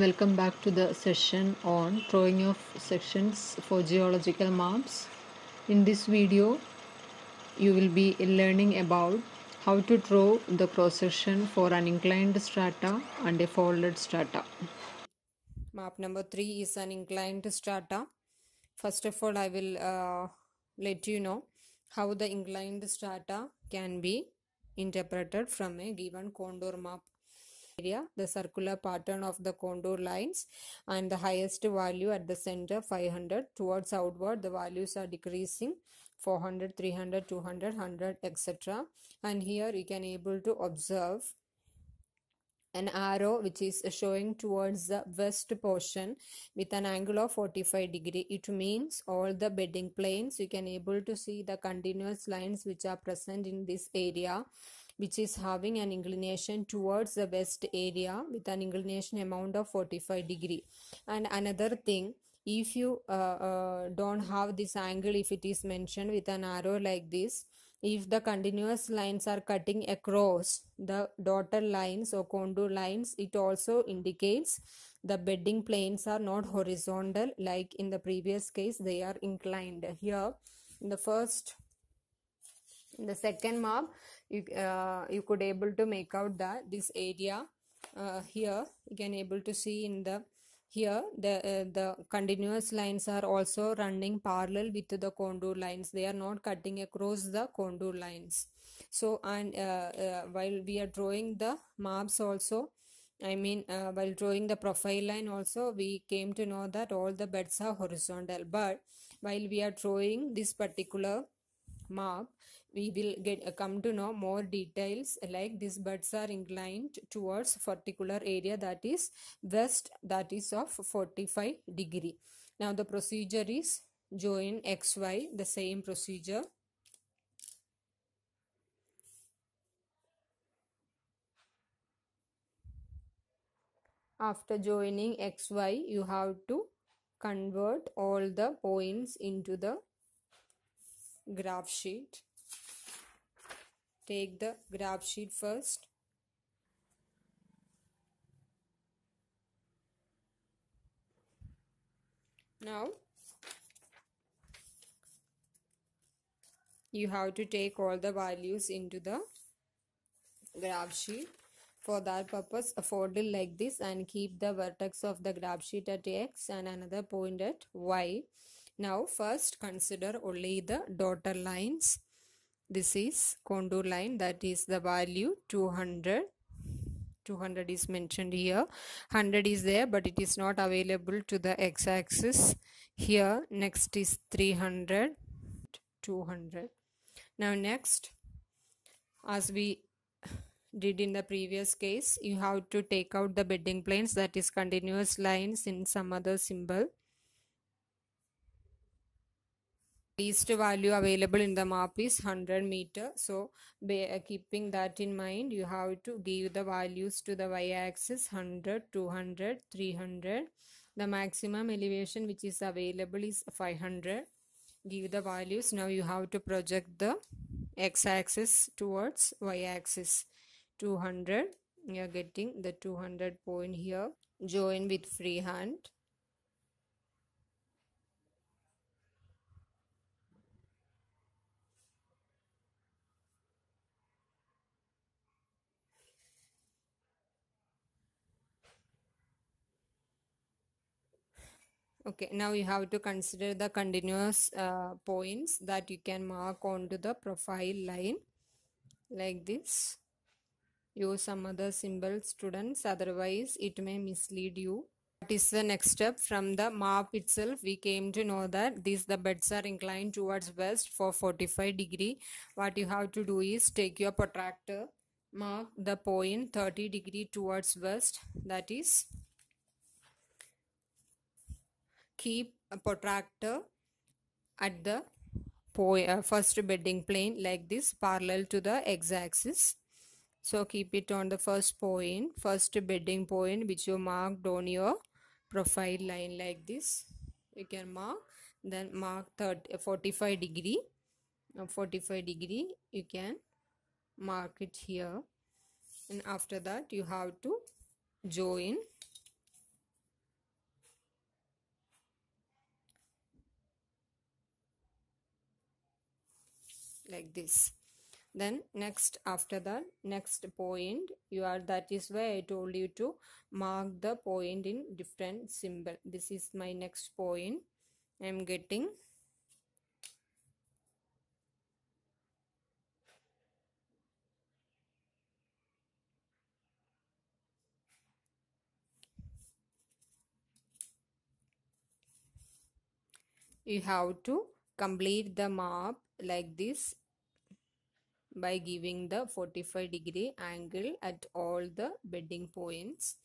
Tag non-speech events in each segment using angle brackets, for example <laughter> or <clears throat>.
Welcome back to the session on drawing of sections for geological maps. In this video, you will be learning about how to draw the cross section for an inclined strata and a folded strata. Map number 3 is an inclined strata. First of all, I will uh, let you know how the inclined strata can be interpreted from a given contour map area, the circular pattern of the contour lines and the highest value at the center 500 towards outward the values are decreasing 400 300 200 100 etc and here you can able to observe an arrow which is showing towards the west portion with an angle of 45 degree it means all the bedding planes you can able to see the continuous lines which are present in this area which is having an inclination towards the west area with an inclination amount of 45 degree and another thing if you uh, uh, don't have this angle if it is mentioned with an arrow like this if the continuous lines are cutting across the daughter lines or contour lines it also indicates the bedding planes are not horizontal like in the previous case they are inclined here in the first in the second map you uh, you could able to make out that this area uh, here you can able to see in the here the uh, the continuous lines are also running parallel with the contour lines they are not cutting across the contour lines so and uh, uh, while we are drawing the maps also I mean, uh, while drawing the profile line also, we came to know that all the beds are horizontal. But while we are drawing this particular map, we will get uh, come to know more details like these birds are inclined towards particular area that is west that is of 45 degree. Now the procedure is join XY the same procedure. After joining XY you have to convert all the points into the graph sheet. Take the graph sheet first. Now, you have to take all the values into the graph sheet. For that purpose, a fold it like this and keep the vertex of the graph sheet at x and another point at y. Now first consider only the daughter lines. This is contour line that is the value 200. 200 is mentioned here 100 is there but it is not available to the x-axis here next is 300 200 now next as we did in the previous case you have to take out the bedding planes that is continuous lines in some other symbol least value available in the map is 100 meter so uh, keeping that in mind you have to give the values to the y-axis 100 200 300 the maximum elevation which is available is 500 give the values now you have to project the x-axis towards y-axis 200 you are getting the 200 point here join with free hand Okay, now you have to consider the continuous uh, points that you can mark onto the profile line like this. Use some other symbol students otherwise it may mislead you. What is the next step from the map itself we came to know that these the beds are inclined towards west for 45 degree. What you have to do is take your protractor mark the point 30 degree towards west that is keep a protractor at the uh, first bedding plane like this parallel to the x-axis so keep it on the first point first bedding point which you marked on your profile line like this you can mark then mark 30, uh, 45 degree 45 degree you can mark it here and after that you have to join like this then next after the next point you are that is why i told you to mark the point in different symbol this is my next point i am getting you have to Complete the map like this by giving the 45 degree angle at all the bedding points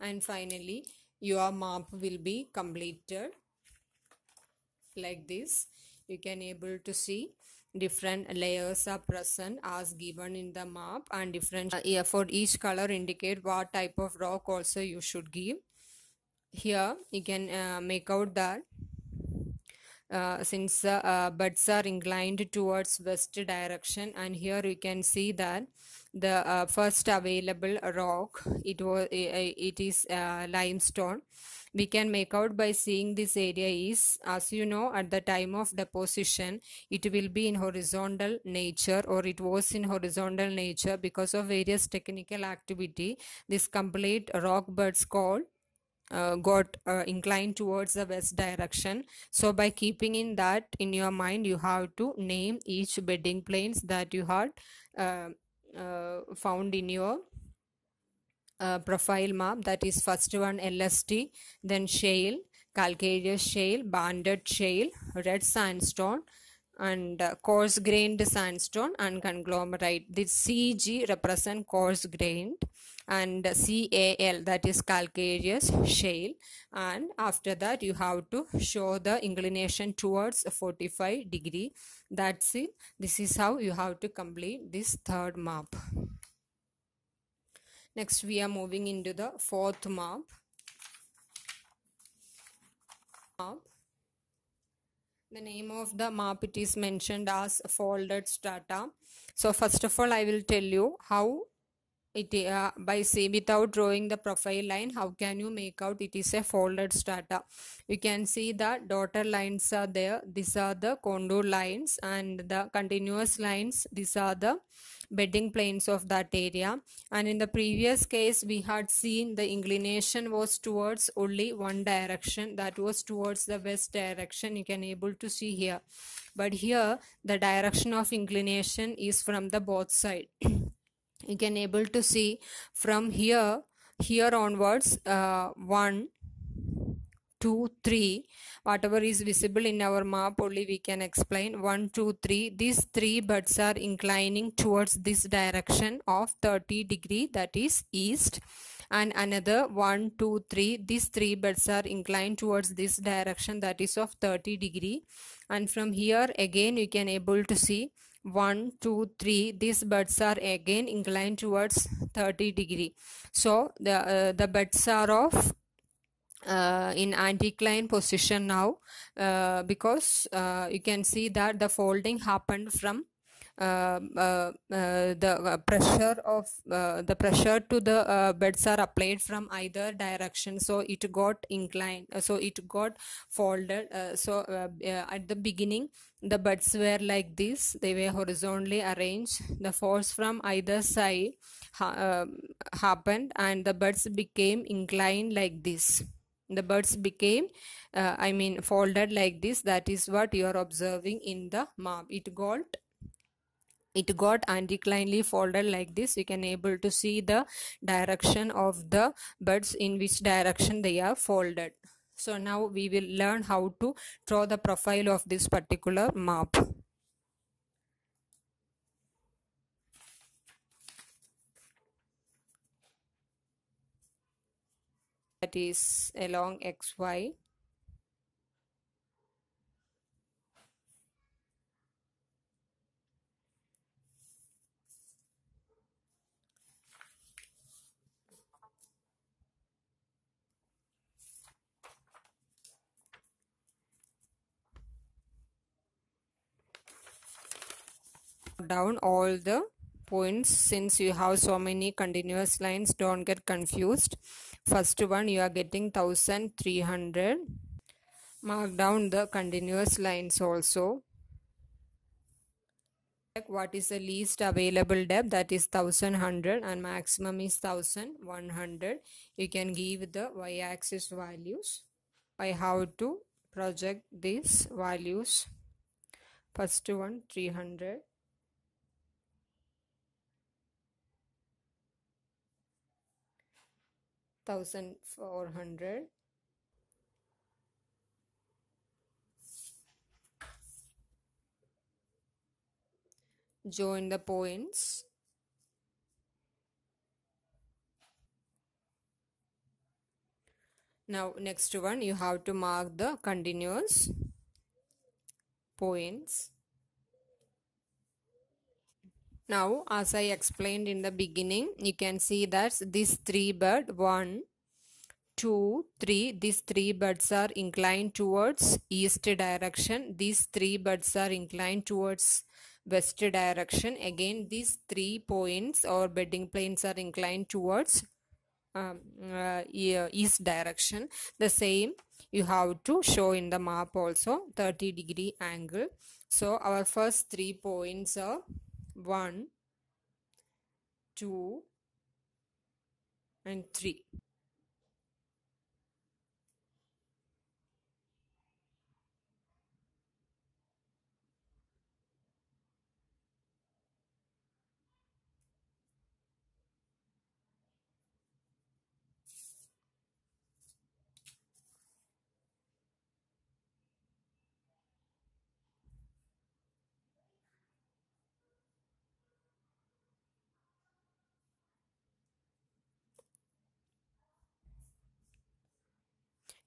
and finally your map will be completed like this you can able to see different layers are present as given in the map and different uh, for each color indicate what type of rock also you should give here you can uh, make out that uh, since the uh, uh, buds are inclined towards west direction and here you can see that the uh, first available rock it was it is uh, limestone we can make out by seeing this area is as you know at the time of deposition it will be in horizontal nature or it was in horizontal nature because of various technical activity this complete rock buds called uh, got uh, inclined towards the west direction so by keeping in that in your mind you have to name each bedding planes that you had uh, uh found in your uh, profile map that is first one LST then shale calcareous shale banded shale red sandstone and uh, coarse grained sandstone and conglomerate this CG represent coarse grained and cal that is calcareous shale and after that you have to show the inclination towards 45 degree that's it this is how you have to complete this third map next we are moving into the fourth map the name of the map it is mentioned as folded strata so first of all i will tell you how it uh, by say without drawing the profile line how can you make out it is a folded strata you can see the daughter lines are there these are the contour lines and the continuous lines these are the bedding planes of that area and in the previous case we had seen the inclination was towards only one direction that was towards the west direction you can able to see here but here the direction of inclination is from the both side <clears throat> you can able to see from here here onwards uh, one two three whatever is visible in our map only we can explain one two three these three birds are inclining towards this direction of 30 degree that is east and another one two three these three birds are inclined towards this direction that is of 30 degree and from here again you can able to see 1 2 3 these buds are again inclined towards 30 degree so the uh, the buds are of uh, in anticline position now uh, because uh, you can see that the folding happened from um, uh, uh, the uh, pressure of the pressure to the beds are applied from either direction so it got inclined so it got folded so at the beginning the beds were like this they were horizontally arranged the force from either side ha- um, happened and the beds became inclined like this the birds became uh, i mean folded like this that is what you are observing in the map it got it got anticlinally folded like this you can able to see the direction of the buds in which direction they are folded so now we will learn how to draw the profile of this particular map that is along xy down all the points since you have so many continuous lines don't get confused first one you are getting 1300 mark down the continuous lines also what is the least available depth that is 1100 and maximum is 1100 you can give the y-axis values i have to project these values first one 300 thousand four hundred join the points now next one you have to mark the continuous points now, as I explained in the beginning, you can see that these three birds, one, two, three, these three birds are inclined towards east direction. These three birds are inclined towards west direction. Again, these three points or bedding planes are inclined towards um, uh, east direction. The same you have to show in the map also 30 degree angle. So, our first three points are 1 2 and 3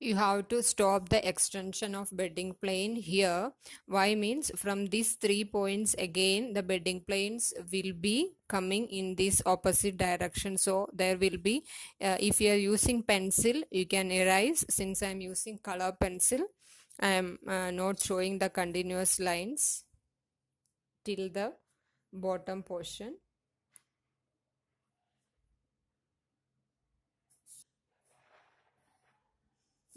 you have to stop the extension of bedding plane here y means from these three points again the bedding planes will be coming in this opposite direction so there will be uh, if you are using pencil you can erase since i am using color pencil i am uh, not showing the continuous lines till the bottom portion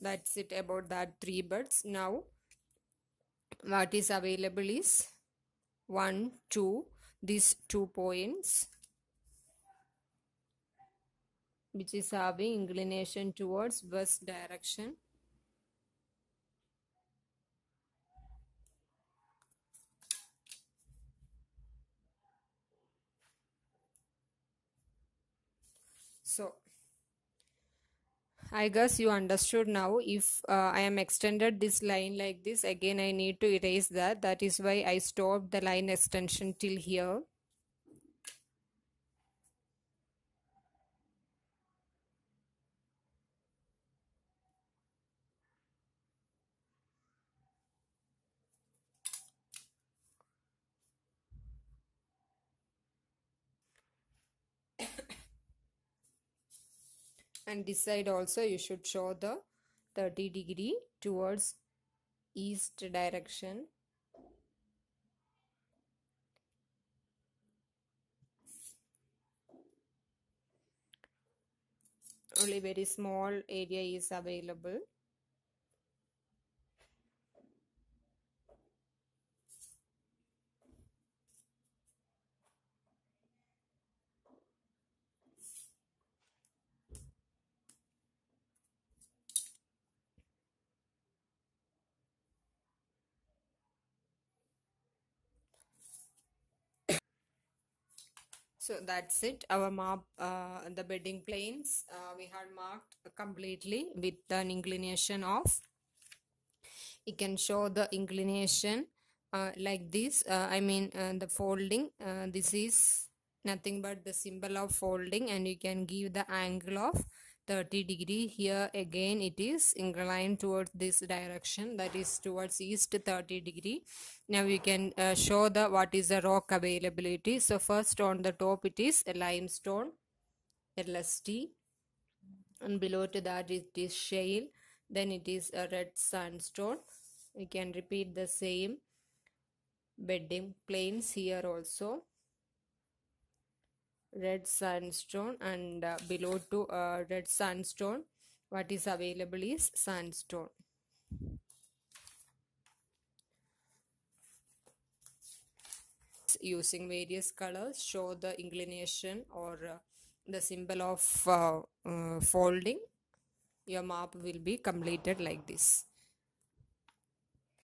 that's it about that three birds now what is available is 1 2 these two points which is having inclination towards west direction so I guess you understood now if uh, I am extended this line like this again I need to erase that that is why I stopped the line extension till here and this side also you should show the 30 degree towards east direction only very small area is available so that's it our map uh, the bedding planes uh, we had marked completely with an inclination of you can show the inclination uh, like this uh, i mean uh, the folding uh, this is nothing but the symbol of folding and you can give the angle of 30 degree here again it is inclined towards this direction that is towards east 30 degree now you can uh, show the what is the rock availability so first on the top it is a limestone LST and below to that it is shale then it is a red sandstone we can repeat the same bedding planes here also red sandstone and uh, below to uh, red sandstone what is available is sandstone using various colors show the inclination or uh, the symbol of uh, uh, folding your map will be completed like this